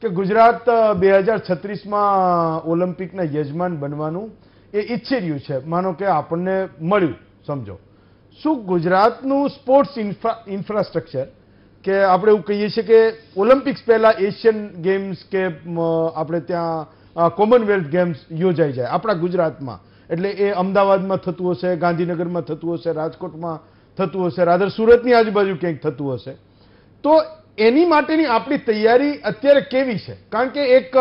કે ગુજરાત બે હજાર છત્રીસમાં ઓલિમ્પિકના યજમાન બનવાનું એ ઈચ્છી રહ્યું છે માનો કે આપણને મળ્યું સમજો શું ગુજરાતનું સ્પોર્ટ્સ ઇન્ફ્રા ઇન્ફ્રાસ્ટ્રક્ચર કે આપણે એવું કહીએ છીએ કે ઓલિમ્પિક્સ પહેલાં એશિયન ગેમ્સ કે આપણે ત્યાં કોમનવેલ્થ ગેમ્સ યોજાઈ જાય આપણા ગુજરાતમાં એટલે એ અમદાવાદમાં થતું હશે ગાંધીનગરમાં થતું હશે રાજકોટમાં થતું હશે રાધર સુરતની આજુબાજુ ક્યાંક થતું હશે તો એની માટેની આપણી તૈયારી અત્યારે કેવી છે કારણ કે એક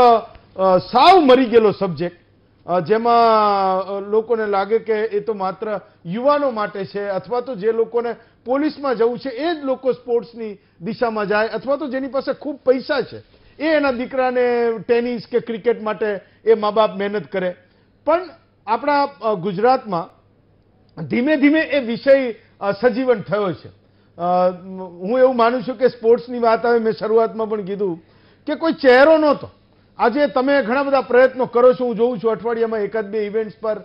સાવ મરી ગયેલો સબ્જેક્ટ જેમાં લોકોને લાગે કે એ તો માત્ર યુવાનો માટે છે અથવા તો જે લોકોને પોલીસમાં જવું છે એ જ લોકો સ્પોર્ટ્સની દિશામાં જાય અથવા તો જેની પાસે ખૂબ પૈસા છે એ એના દીકરાને ટેનિસ કે ક્રિકેટ માટે એ મા બાપ મહેનત કરે પણ આપણા ગુજરાતમાં ધીમે ધીમે એ વિષય સજીવન થયો છે હું એવું માનું છું કે સ્પોર્ટ્સની વાત આવે મેં શરૂઆતમાં પણ કીધું કે કોઈ ચહેરો નહોતો આજે તમે ઘણા બધા પ્રયત્નો કરો છો હું જોઉં છું અઠવાડિયામાં એકાદ બે ઇવેન્ટ્સ પર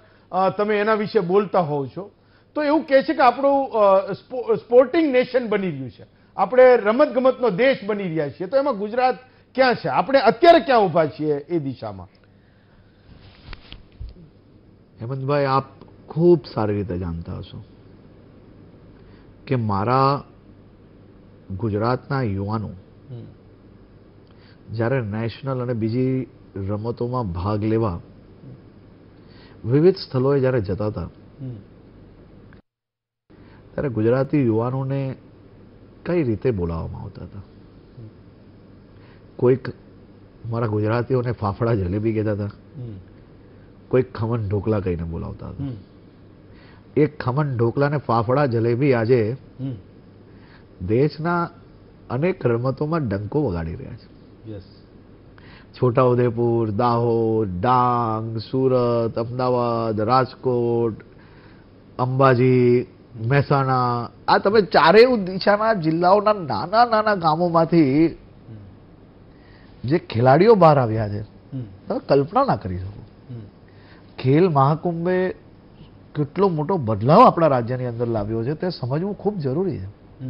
તમે એના વિશે બોલતા હોવ છો તો એવું કહે છે કે આપણું સ્પોર્ટિંગ નેશન બની રહ્યું છે આપણે રમતગમતનો દેશ બની રહ્યા છીએ તો એમાં ગુજરાત ક્યાં છે આપણે અત્યારે ક્યાં ઉભા છીએ એ દિશામાં હેમંતભાઈ આપ ખૂબ સારી રીતે જાણતા હશો કે મારા ગુજરાતના યુવાનો જ્યારે નેશનલ અને બીજી રમતોમાં ભાગ લેવા વિવિધ સ્થળોએ જ્યારે જતા હતા ત્યારે ગુજરાતી યુવાનોને કઈ રીતે બોલાવવામાં આવતા હતા કોઈક મારા ગુજરાતીઓને ફાફડા જલેબી કહેતા હતા કોઈક ખમણ ઢોકલા કહીને બોલાવતા હતા એક ખમન ઢોકલા ને ફાફડા જલેબી આજે દેશના અનેક રમતોમાં ડંકો વગાડી રહ્યા છે છોટાઉદેપુર દાહોદ ડાંગ સુરત અમદાવાદ રાજકોટ અંબાજી મહેસાણા આ તમે ચારેય દિશાના જિલ્લાઓના નાના નાના ગામોમાંથી જે ખેલાડીઓ બહાર આવ્યા છે તમે કલ્પના ના કરી શકો ખેલ મહાકુંભે કેટલો મોટો બદલાવ આપણા રાજ્યની અંદર લાવ્યો છે તે સમજવું ખૂબ જરૂરી છે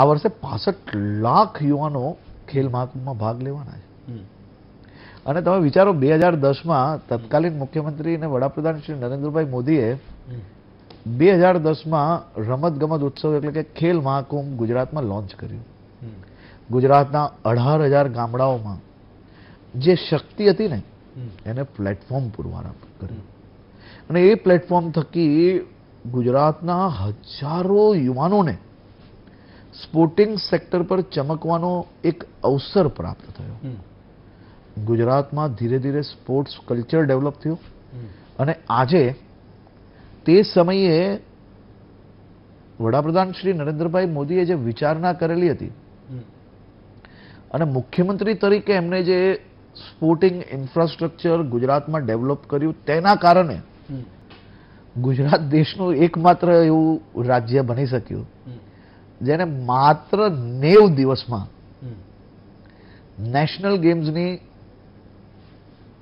આ વર્ષે પાસઠ લાખ યુવાનો ખેલ મહાકુંભમાં ભાગ લેવાના છે અને તમે વિચારો બે હજાર દસમાં તત્કાલીન મુખ્યમંત્રી અને વડાપ્રધાન શ્રી નરેન્દ્રભાઈ મોદીએ બે હજાર દસમાં રમતગમત ઉત્સવ એટલે કે ખેલ મહાકુંભ ગુજરાતમાં લોન્ચ કર્યું ગુજરાતના અઢાર હજાર ગામડાઓમાં જે શક્તિ હતી ને એને પ્લેટફોર્મ પુરવાર કર્યું અને એ પ્લેટફોર્મ થકી ગુજરાતના હજારો યુવાનોને સ્પોર્ટિંગ સેક્ટર પર ચમકવાનો એક અવસર પ્રાપ્ત થયો ગુજરાતમાં ધીરે ધીરે સ્પોર્ટ્સ કલ્ચર ડેવલપ થયું અને આજે તે સમયે વડાપ્રધાન શ્રી નરેન્દ્રભાઈ મોદીએ જે વિચારણા કરેલી હતી અને મુખ્યમંત્રી તરીકે એમને જે સ્પોર્ટિંગ ઇન્ફ્રાસ્ટ્રક્ચર ગુજરાતમાં ડેવલપ કર્યું તેના કારણે ગુજરાત દેશનું એકમાત્ર એવું રાજ્ય બની શક્યું જેને માત્ર નેવ દિવસમાં નેશનલ ગેમ્સની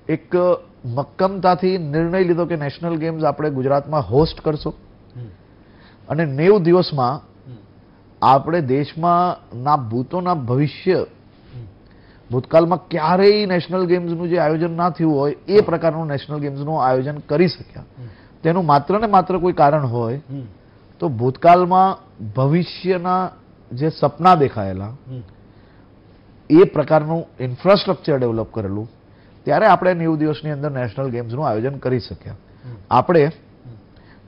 એક મક્કમતાથી નિર્ણય લીધો કે નેશનલ ગેમ્સ આપણે ગુજરાતમાં હોસ્ટ કરશો અને નેવ દિવસમાં આપણે દેશમાં ના ભૂતોના ભવિષ્ય ભૂતકાળમાં ક્યારેય નેશનલ ગેમ્સનું જે આયોજન ના થયું હોય એ પ્રકારનું નેશનલ ગેમ્સનું આયોજન કરી શક્યા તેનું માત્ર ને માત્ર કોઈ કારણ હોય તો ભૂતકાળમાં ભવિષ્યના જે સપના દેખાયેલા એ પ્રકારનું ઇન્ફ્રાસ્ટ્રક્ચર ડેવલપ કરેલું ત્યારે આપણે નેવું દિવસની અંદર નેશનલ ગેમ્સનું આયોજન કરી શક્યા આપણે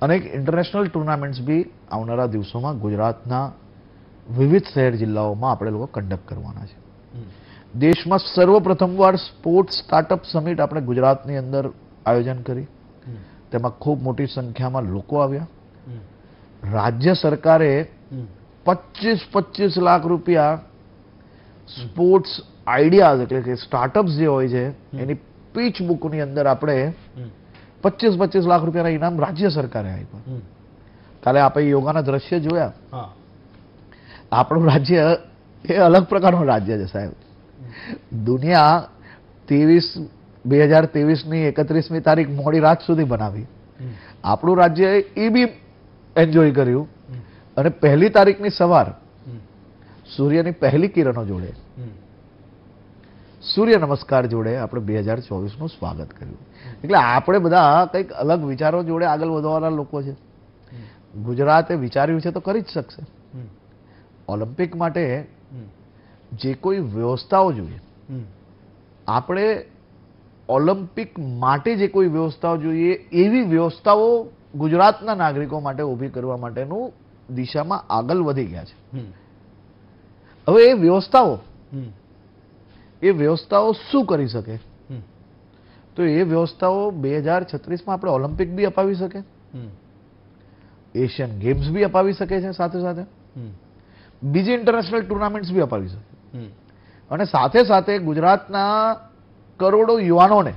અનેક ઇન્ટરનેશનલ ટુર્નામેન્ટ્સ બી આવનારા દિવસોમાં ગુજરાતના વિવિધ શહેર જિલ્લાઓમાં આપણે લોકો કન્ડક્ટ કરવાના છે દેશમાં સર્વપ્રથમવાર સ્પોર્ટ્સ સ્ટાર્ટઅપ સમિટ આપણે ગુજરાતની અંદર આયોજન કરી તેમાં ખૂબ મોટી સંખ્યામાં લોકો આવ્યા રાજ્ય સરકારે પચીસ પચીસ લાખ રૂપિયા સ્પોર્ટ્સ આઈડિયાઝ એટલે કે સ્ટાર્ટઅપ જે હોય છે એની પીચ બુકની અંદર આપણે પચીસ પચીસ લાખ રૂપિયાના ઇનામ રાજ્ય સરકારે આપ્યું કાલે આપણે યોગાના દ્રશ્ય જોયા આપણું રાજ્ય એ અલગ પ્રકારનું રાજ્ય છે સાહેબ દુનિયા ત્રેવીસ બે હજાર ત્રેવીસની એકત્રીસમી તારીખ મોડી રાત સુધી બનાવી આપણું રાજ્ય એ બી એન્જોય કર્યું અને પહેલી તારીખની સવાર સૂર્યની પહેલી કિરણો જોડે સૂર્ય નમસ્કાર જોડે આપણે બે હજાર ચોવીસનું સ્વાગત કર્યું એટલે આપણે બધા કંઈક અલગ વિચારો જોડે આગળ વધવાના લોકો છે ગુજરાતે વિચાર્યું છે તો કરી જ શકશે ઓલિમ્પિક માટે જે કોઈ વ્યવસ્થાઓ જોઈએ આપણે ઓલિમ્પિક માટે જે કોઈ વ્યવસ્થાઓ જોઈએ એવી વ્યવસ્થાઓ ગુજરાતના નાગરિકો માટે ઊભી કરવા માટેનું દિશામાં આગળ વધી ગયા છે હવે એ વ્યવસ્થાઓ એ વ્યવસ્થાઓ શું કરી શકે તો એ વ્યવસ્થાઓ બે હજાર છત્રીસમાં આપણે ઓલિમ્પિક બી અપાવી શકે એશિયન ગેમ્સ બી અપાવી શકે છે સાથે સાથે બીજી ઇન્ટરનેશનલ ટુર્નામેન્ટ્સ બી અપાવી શકે અને સાથે સાથે ગુજરાતના કરોડો યુવાનોને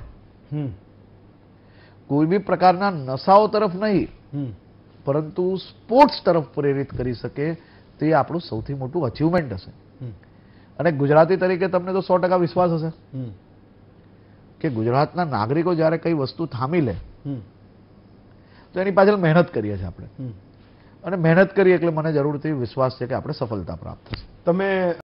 કોઈ બી પ્રકારના નશાઓ તરફ નહીં પરંતુ સ્પોર્ટ્સ તરફ પ્રેરિત કરી શકે તે આપણું સૌથી મોટું અચીવમેન્ટ હશે અને ગુજરાતી તરીકે તમને તો સો ટકા વિશ્વાસ હશે કે ગુજરાતના નાગરિકો જ્યારે કઈ વસ્તુ થામી લે તો એની પાછળ મહેનત કરીએ છીએ આપણે અને મહેનત કરીએ એટલે મને જરૂરથી વિશ્વાસ છે કે આપણે સફળતા પ્રાપ્ત થશે તમે